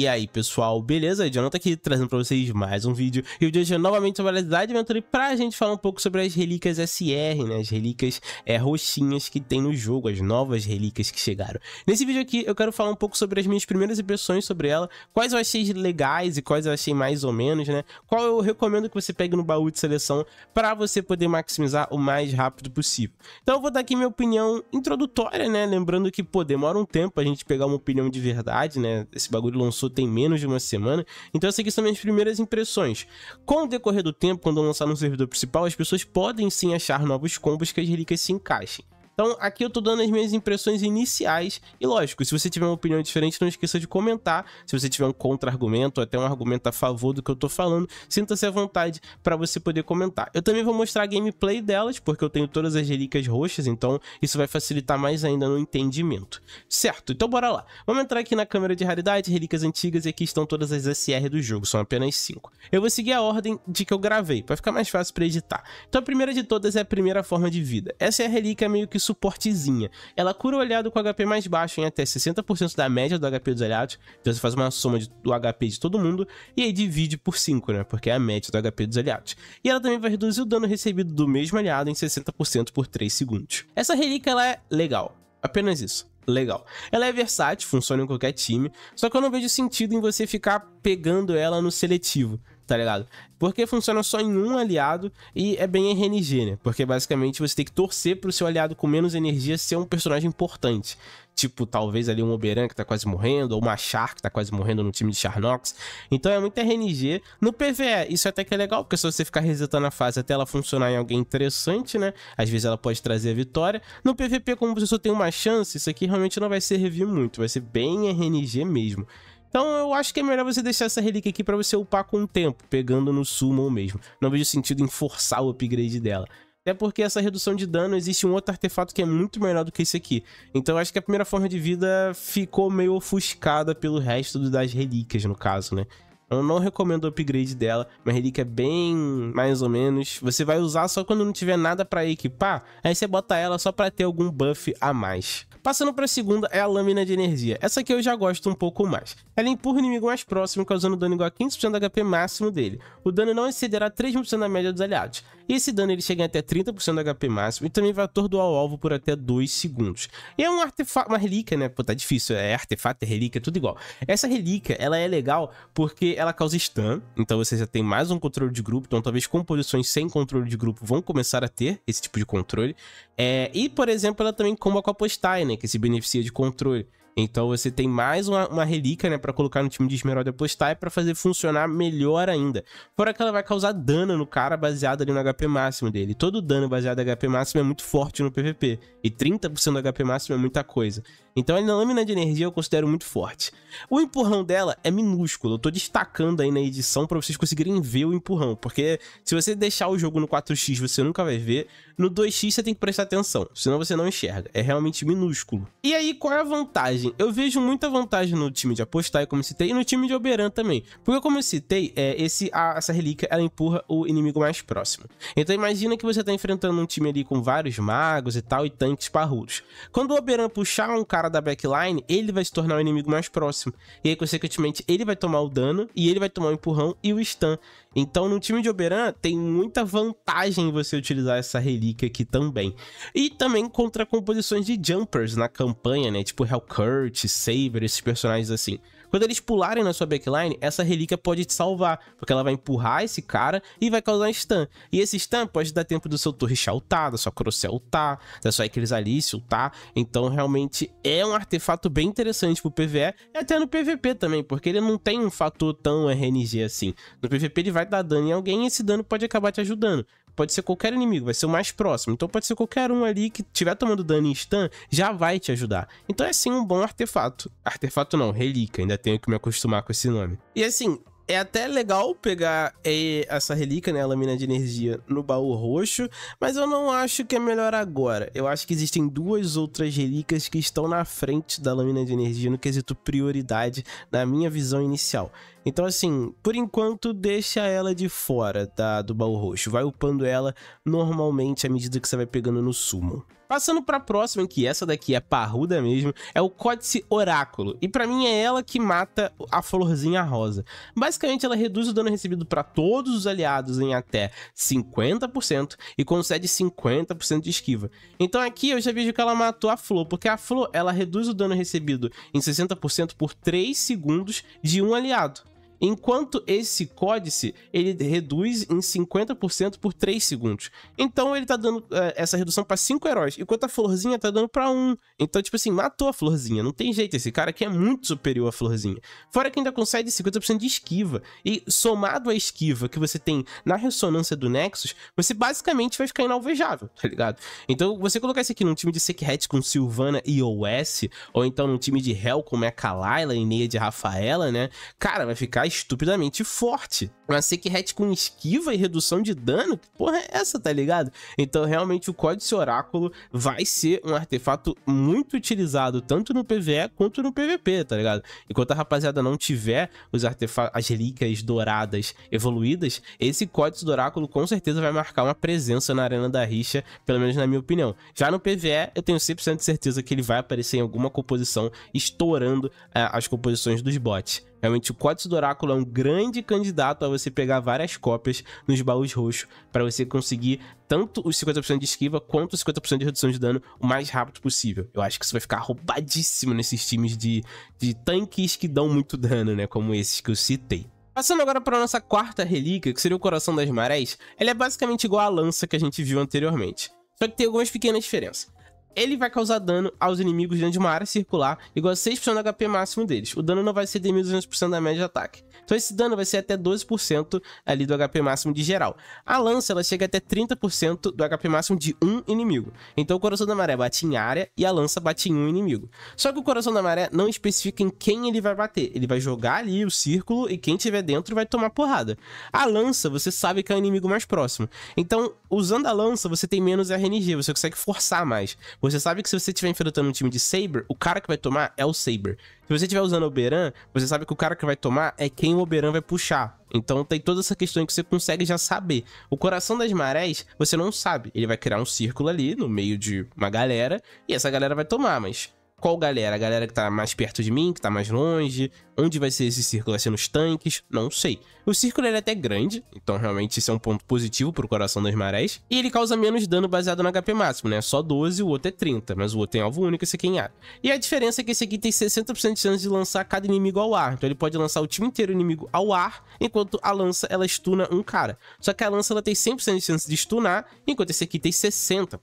E aí, pessoal, beleza? Jonathan aqui trazendo para vocês mais um vídeo. E o de hoje é novamente sobre a Cidade Venture pra gente falar um pouco sobre as relíquias SR, né? As relíquias é, roxinhas que tem no jogo, as novas relíquias que chegaram. Nesse vídeo aqui eu quero falar um pouco sobre as minhas primeiras impressões sobre ela, quais eu achei legais e quais eu achei mais ou menos, né? Qual eu recomendo que você pegue no baú de seleção para você poder maximizar o mais rápido possível. Então eu vou dar aqui minha opinião introdutória, né? Lembrando que, pô, demora um tempo a gente pegar uma opinião de verdade, né? Esse bagulho lançou tem menos de uma semana. Então essas aqui são minhas primeiras impressões. Com o decorrer do tempo, quando eu lançar no servidor principal, as pessoas podem sim achar novos combos que as relíquias se encaixem. Então aqui eu tô dando as minhas impressões iniciais e lógico, se você tiver uma opinião diferente, não esqueça de comentar. Se você tiver um contra-argumento ou até um argumento a favor do que eu tô falando, sinta-se à vontade para você poder comentar. Eu também vou mostrar a gameplay delas, porque eu tenho todas as relíquias roxas, então isso vai facilitar mais ainda no entendimento. Certo, então bora lá. Vamos entrar aqui na câmera de raridade, relíquias antigas, e aqui estão todas as SR do jogo, são apenas 5. Eu vou seguir a ordem de que eu gravei, para ficar mais fácil para editar. Então a primeira de todas é a primeira forma de vida. Essa é a relíquia meio que suportezinha. Ela cura o aliado com HP mais baixo em até 60% da média do HP dos aliados. Então você faz uma soma de, do HP de todo mundo e aí divide por 5, né? Porque é a média do HP dos aliados. E ela também vai reduzir o dano recebido do mesmo aliado em 60% por 3 segundos. Essa relíquia ela é legal. Apenas isso legal. Ela é versátil, funciona em qualquer time, só que eu não vejo sentido em você ficar pegando ela no seletivo tá ligado? Porque funciona só em um aliado e é bem RNG, né? Porque basicamente você tem que torcer pro seu aliado com menos energia ser um personagem importante. Tipo, talvez ali um Oberan que tá quase morrendo, ou uma Char que tá quase morrendo no time de Charnox. Então é muito RNG. No PVE, isso até que é legal, porque se você ficar resetando a fase até ela funcionar em alguém interessante, né? Às vezes ela pode trazer a vitória. No PVP, como você só tem uma chance, isso aqui realmente não vai ser review muito, vai ser bem RNG mesmo. Então eu acho que é melhor você deixar essa relíquia aqui para você upar com o tempo, pegando no summon mesmo. Não vejo sentido em forçar o upgrade dela. Até porque essa redução de dano existe um outro artefato que é muito melhor do que esse aqui. Então eu acho que a primeira forma de vida ficou meio ofuscada pelo resto das relíquias, no caso, né? Eu não recomendo o upgrade dela, uma relíquia bem mais ou menos. Você vai usar só quando não tiver nada para equipar, aí você bota ela só para ter algum buff a mais. Passando para a segunda é a Lâmina de Energia. Essa aqui eu já gosto um pouco mais. Ela empurra o inimigo mais próximo, causando dano igual a 15% do HP máximo dele. O dano não excederá 3% da média dos aliados. E esse dano ele chega em até 30% do HP máximo e também vai atordoar o alvo por até 2 segundos. E é um artefato, uma relíquia, né? Pô, tá difícil, é artefato, é relíquia, é tudo igual. Essa relíquia, ela é legal porque ela causa stun, então você já tem mais um controle de grupo, então talvez composições sem controle de grupo vão começar a ter esse tipo de controle. É, e, por exemplo, ela também comba com a Postai, né? né? Que se beneficia de controle. Então você tem mais uma, uma relíquia, né, para colocar no time de Esmeralda Postai para fazer funcionar melhor ainda. Fora que ela vai causar dano no cara baseado ali no HP máximo dele. Todo dano baseado no HP máximo é muito forte no PVP e 30% do HP máximo é muita coisa. Então a lâmina de energia eu considero muito forte. O empurrão dela é minúsculo, eu tô destacando aí na edição para vocês conseguirem ver o empurrão, porque se você deixar o jogo no 4x você nunca vai ver, no 2x você tem que prestar atenção, senão você não enxerga, é realmente minúsculo. E aí qual é a vantagem? Eu vejo muita vantagem no time de apostar, como eu citei, e no time de Oberan também, porque como eu citei, é, esse, a, essa relíquia ela empurra o inimigo mais próximo. Então imagina que você tá enfrentando um time ali com vários magos e tal, e tanques parrudos. Quando o Oberan puxar um cara cara da backline, ele vai se tornar o inimigo mais próximo. E aí, consequentemente, ele vai tomar o dano e ele vai tomar o empurrão e o stun. Então, no time de Oberan, tem muita vantagem você utilizar essa relíquia aqui também. E também contra composições de Jumpers na campanha, né? Tipo Hellcurt, Saber, esses personagens assim. Quando eles pularem na sua backline, essa relíquia pode te salvar, porque ela vai empurrar esse cara e vai causar um stun. E esse stun pode dar tempo do seu torre ultar, da sua crosshair ultar, da sua Equilisalício ultar. Então, realmente, é um artefato bem interessante pro PvE e até no PvP também, porque ele não tem um fator tão RNG assim. No PvP ele vai dar dano em alguém e esse dano pode acabar te ajudando pode ser qualquer inimigo, vai ser o mais próximo. Então pode ser qualquer um ali que tiver tomando dano em stun, já vai te ajudar. Então é sim um bom artefato. Artefato não, relíquia, ainda tenho que me acostumar com esse nome. E assim, é até legal pegar é, essa relíquia, né, a lâmina de energia, no baú roxo, mas eu não acho que é melhor agora. Eu acho que existem duas outras relíquias que estão na frente da lâmina de energia no quesito prioridade, na minha visão inicial. Então, assim, por enquanto, deixa ela de fora tá, do baú roxo. Vai upando ela normalmente à medida que você vai pegando no sumo. Passando para a próxima, que essa daqui é parruda mesmo, é o Códice Oráculo. E para mim é ela que mata a florzinha rosa. Basicamente, ela reduz o dano recebido para todos os aliados em até 50% e concede 50% de esquiva. Então aqui eu já vejo que ela matou a flor, porque a flor ela reduz o dano recebido em 60% por 3 segundos de um aliado enquanto esse códice ele reduz em 50% por 3 segundos. Então ele tá dando é, essa redução para 5 heróis, enquanto a florzinha tá dando para 1. Um. Então, tipo assim, matou a florzinha, não tem jeito, esse cara aqui é muito superior à florzinha. Fora que ainda consegue 50% de esquiva, e somado à esquiva que você tem na ressonância do Nexus, você basicamente vai ficar inalvejável, tá ligado? Então, você colocar isso aqui num time de Sekhet com Silvana e OS, ou então num time de Hell com Mecha Laila e Neia de Rafaela, né? Cara, vai ficar estupidamente forte. Uma Sekret com esquiva e redução de dano? Que porra é essa, tá ligado? Então, realmente, o Códice Oráculo vai ser um artefato muito utilizado, tanto no PvE quanto no PvP, tá ligado? Enquanto a rapaziada não tiver os artefatos, as relíquias douradas evoluídas, esse Códice do Oráculo com certeza vai marcar uma presença na Arena da Rixa, pelo menos na minha opinião. Já no PvE, eu tenho 100% de certeza que ele vai aparecer em alguma composição, estourando uh, as composições dos bots. Realmente, o Códice do Oráculo é um grande candidato a você pegar várias cópias nos baús roxos para você conseguir tanto os 50% de esquiva quanto os 50% de redução de dano o mais rápido possível. Eu acho que isso vai ficar roubadíssimo nesses times de, de tanques que dão muito dano, né? Como esses que eu citei. Passando agora para nossa quarta relíquia, que seria o Coração das Marés, ela é basicamente igual à lança que a gente viu anteriormente. Só que tem algumas pequenas diferenças. Ele vai causar dano aos inimigos dentro de uma área circular, igual a 6% do HP máximo deles. O dano não vai ser de 1.200% da média de ataque. Então esse dano vai ser até 12% ali do HP máximo de geral. A lança ela chega até 30% do HP máximo de um inimigo. Então o coração da maré bate em área e a lança bate em um inimigo. Só que o coração da maré não especifica em quem ele vai bater. Ele vai jogar ali o círculo e quem tiver dentro vai tomar porrada. A lança você sabe que é o inimigo mais próximo. Então usando a lança você tem menos RNG, você consegue forçar mais. Você sabe que se você estiver enfrentando um time de Saber, o cara que vai tomar é o Saber. Se você estiver usando Oberan, você sabe que o cara que vai tomar é quem o Oberan vai puxar. Então tem toda essa questão que você consegue já saber. O coração das marés, você não sabe. Ele vai criar um círculo ali no meio de uma galera e essa galera vai tomar, mas qual galera? A galera que tá mais perto de mim, que tá mais longe? Onde vai ser esse círculo? Vai ser nos tanques? Não sei. O círculo ele é até grande, então realmente isso é um ponto positivo pro coração das marés. E ele causa menos dano baseado no HP máximo, né? Só 12, o outro é 30, mas o outro tem alvo único, esse aqui é em ar. E a diferença é que esse aqui tem 60% de chance de lançar cada inimigo ao ar. Então ele pode lançar o time inteiro inimigo ao ar, enquanto a lança ela estuna um cara. Só que a lança ela tem 100% de chance de estunar, enquanto esse aqui tem 60%.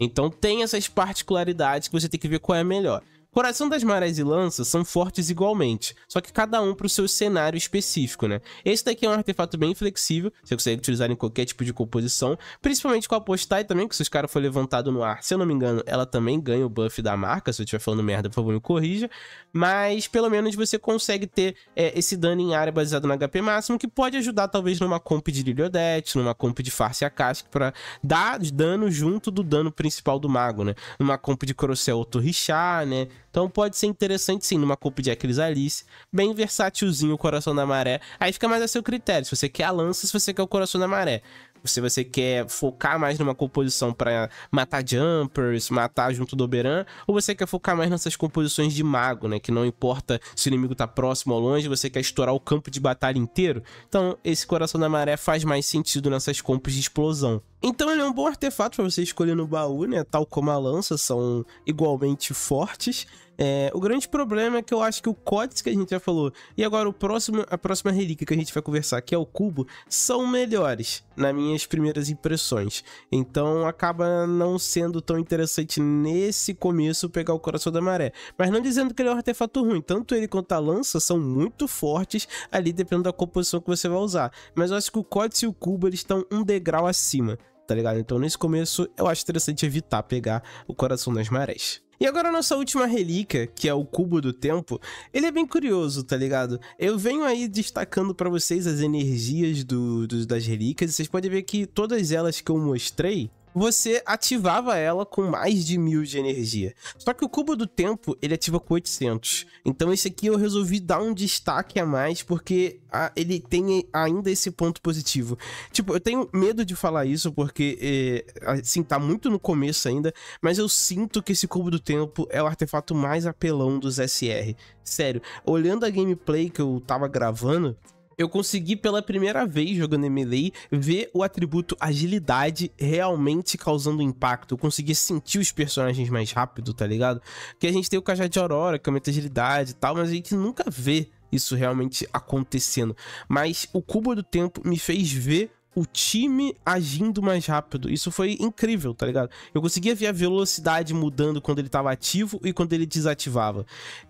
Então tem essas particularidades que você tem que ver qual é a melhor. Coração das Marés e Lança são fortes igualmente, só que cada um para o seu cenário específico, né? Esse daqui é um artefato bem flexível, você consegue utilizar em qualquer tipo de composição, principalmente com a Postai também, que se os caras for levantado no ar, se eu não me engano, ela também ganha o buff da marca, se eu estiver falando merda, por favor me corrija, mas pelo menos você consegue ter é, esse dano em área baseado no HP máximo, que pode ajudar talvez numa comp de Liliodete, numa comp de Farce a Casque, para dar dano junto do dano principal do mago, né? Numa comp de Crossel ou Torrichá, né? Então pode ser interessante sim, numa Copa de Alice, Bem versátilzinho o coração da maré. Aí fica mais a seu critério, se você quer a lança, se você quer o coração da maré. Se você quer focar mais numa composição para matar jumpers, matar junto do Oberan, ou você quer focar mais nessas composições de mago, né? Que não importa se o inimigo tá próximo ou longe, você quer estourar o campo de batalha inteiro. Então, esse coração da maré faz mais sentido nessas compras de explosão. Então ele é um bom artefato para você escolher no baú, né? Tal como a lança, são igualmente fortes. É, o grande problema é que eu acho que o códice que a gente já falou e agora o próximo, a próxima relíquia que a gente vai conversar, que é o cubo, são melhores nas minhas primeiras impressões. Então acaba não sendo tão interessante nesse começo pegar o coração da maré. Mas não dizendo que ele é um artefato ruim, tanto ele quanto a lança são muito fortes ali dependendo da composição que você vai usar. Mas eu acho que o códice e o cubo eles estão um degrau acima. Tá ligado? Então, nesse começo, eu acho interessante evitar pegar o coração das marés. E agora a nossa última relíquia, que é o Cubo do Tempo, ele é bem curioso, tá ligado? Eu venho aí destacando para vocês as energias do, do, das relíquias, e vocês podem ver que todas elas que eu mostrei, você ativava ela com mais de mil de energia. Só que o cubo do tempo, ele ativa com 800. Então esse aqui eu resolvi dar um destaque a mais, porque a, ah, ele tem ainda esse ponto positivo. Tipo, eu tenho medo de falar isso, porque, é, assim, tá muito no começo ainda, mas eu sinto que esse cubo do tempo é o artefato mais apelão dos SR. Sério, olhando a gameplay que eu tava gravando, eu consegui pela primeira vez jogando melee ver o atributo agilidade realmente causando impacto. Eu consegui sentir os personagens mais rápido, tá ligado? Que a gente tem o cajado de aurora, que aumenta agilidade e tal, mas a gente nunca vê isso realmente acontecendo. Mas o cubo do tempo me fez ver o time agindo mais rápido. Isso foi incrível, tá ligado? Eu conseguia ver a velocidade mudando quando ele estava ativo e quando ele desativava.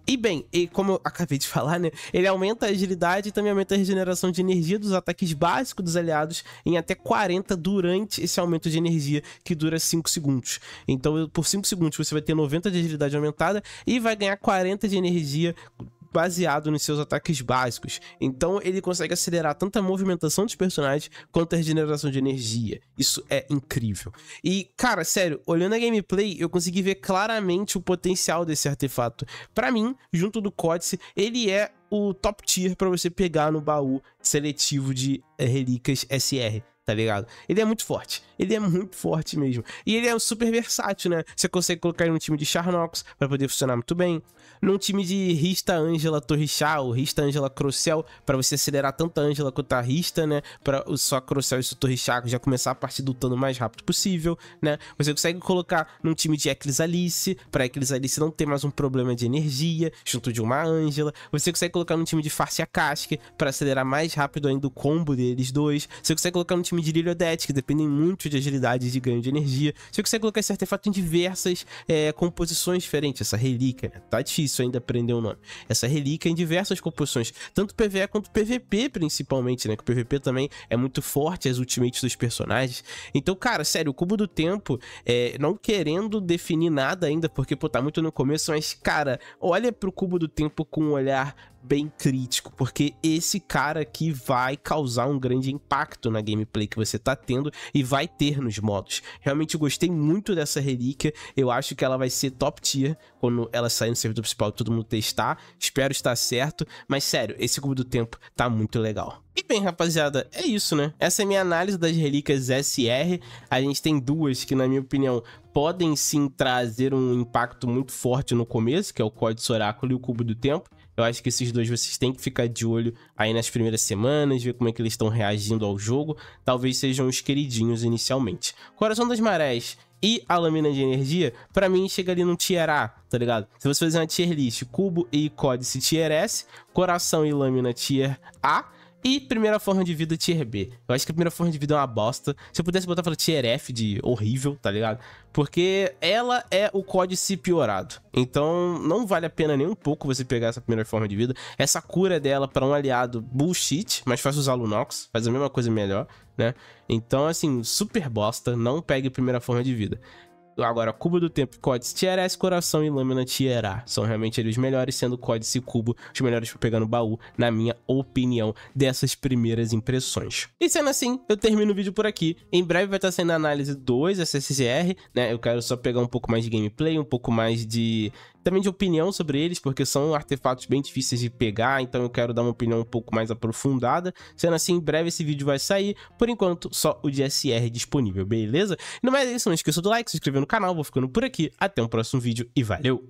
E bem, e como eu acabei de falar, né? Ele aumenta a agilidade e também aumenta a regeneração de energia dos ataques básicos dos aliados em até 40 durante esse aumento de energia que dura 5 segundos. Então, por 5 segundos você vai ter 90 de agilidade aumentada e vai ganhar 40 de energia baseado nos seus ataques básicos. Então ele consegue acelerar tanto a movimentação dos personagens quanto a regeneração de energia. Isso é incrível. E, cara, sério, olhando a gameplay, eu consegui ver claramente o potencial desse artefato. Para mim, junto do Códice, ele é o top tier para você pegar no baú seletivo de eh, relíquias SR tá ligado? Ele é muito forte. Ele é muito forte mesmo. E ele é super versátil, né? Você consegue colocar ele num time de Charnox para poder funcionar muito bem. Num time de Rista Angela Torrichá ou Rista Angela Crocel, para você acelerar tanto a Angela quanto a Rista, né? Pra só Crocel e seu Torrichá já começar a partir do dano mais rápido possível, né? Você consegue colocar num time de Eclis Alice, pra Eclis Alice não ter mais um problema de energia, junto de uma Angela. Você consegue colocar num time de Farcia Casque, para acelerar mais rápido ainda o combo deles dois. Você consegue colocar num time arma de Liliodete, que dependem muito de agilidade e de ganho de energia. Você consegue colocar esse artefato em diversas é, composições diferentes. Essa relíquia, né? Tá difícil ainda aprender o nome. Essa relíquia em diversas composições, tanto PvE quanto PvP, principalmente, né? Que o PvP também é muito forte, as ultimates dos personagens. Então, cara, sério, o Cubo do Tempo, é, não querendo definir nada ainda, porque, pô, tá muito no começo, mas, cara, olha pro Cubo do Tempo com um olhar bem crítico, porque esse cara aqui vai causar um grande impacto na gameplay que você tá tendo e vai ter nos modos. Realmente gostei muito dessa relíquia, eu acho que ela vai ser top tier quando ela sair no servidor principal todo mundo testar. Espero estar certo, mas sério, esse cubo do tempo tá muito legal. E bem, rapaziada, é isso, né? Essa é a minha análise das relíquias SR. A gente tem duas que, na minha opinião, podem sim trazer um impacto muito forte no começo, que é o código Oráculo e o Cubo do Tempo. Eu acho que esses dois vocês têm que ficar de olho aí nas primeiras semanas, ver como é que eles estão reagindo ao jogo. Talvez sejam os queridinhos inicialmente. Coração das Marés e a Lâmina de Energia, para mim chega ali no tier A, tá ligado? Se você fizer uma tier list, Cubo e Códice tier S, Coração e Lâmina tier A e primeira forma de vida tier B. Eu acho que a primeira forma de vida é uma bosta. Se eu pudesse botar, eu tier F de horrível, tá ligado? Porque ela é o códice piorado. Então não vale a pena nem um pouco você pegar essa primeira forma de vida. Essa cura dela para um aliado bullshit, mas faz usar Lunox, faz a mesma coisa melhor, né? Então assim, super bosta, não pegue primeira forma de vida. Agora, Cubo do Tempo e Codice TRS, Coração e Lâmina Tierá. São realmente eles os melhores, sendo Codice e Cubo os melhores para pegar no baú, na minha opinião, dessas primeiras impressões. E sendo assim, eu termino o vídeo por aqui. Em breve vai estar saindo a análise 2 SSCR, né? Eu quero só pegar um pouco mais de gameplay, um pouco mais de, também de opinião sobre eles, porque são artefatos bem difíceis de pegar, então eu quero dar uma opinião um pouco mais aprofundada. Sendo assim, em breve esse vídeo vai sair. Por enquanto, só o de SR disponível, beleza? E no mais é isso, não esqueça do like, se inscrever no canal, vou ficando por aqui. Até o um próximo vídeo e valeu!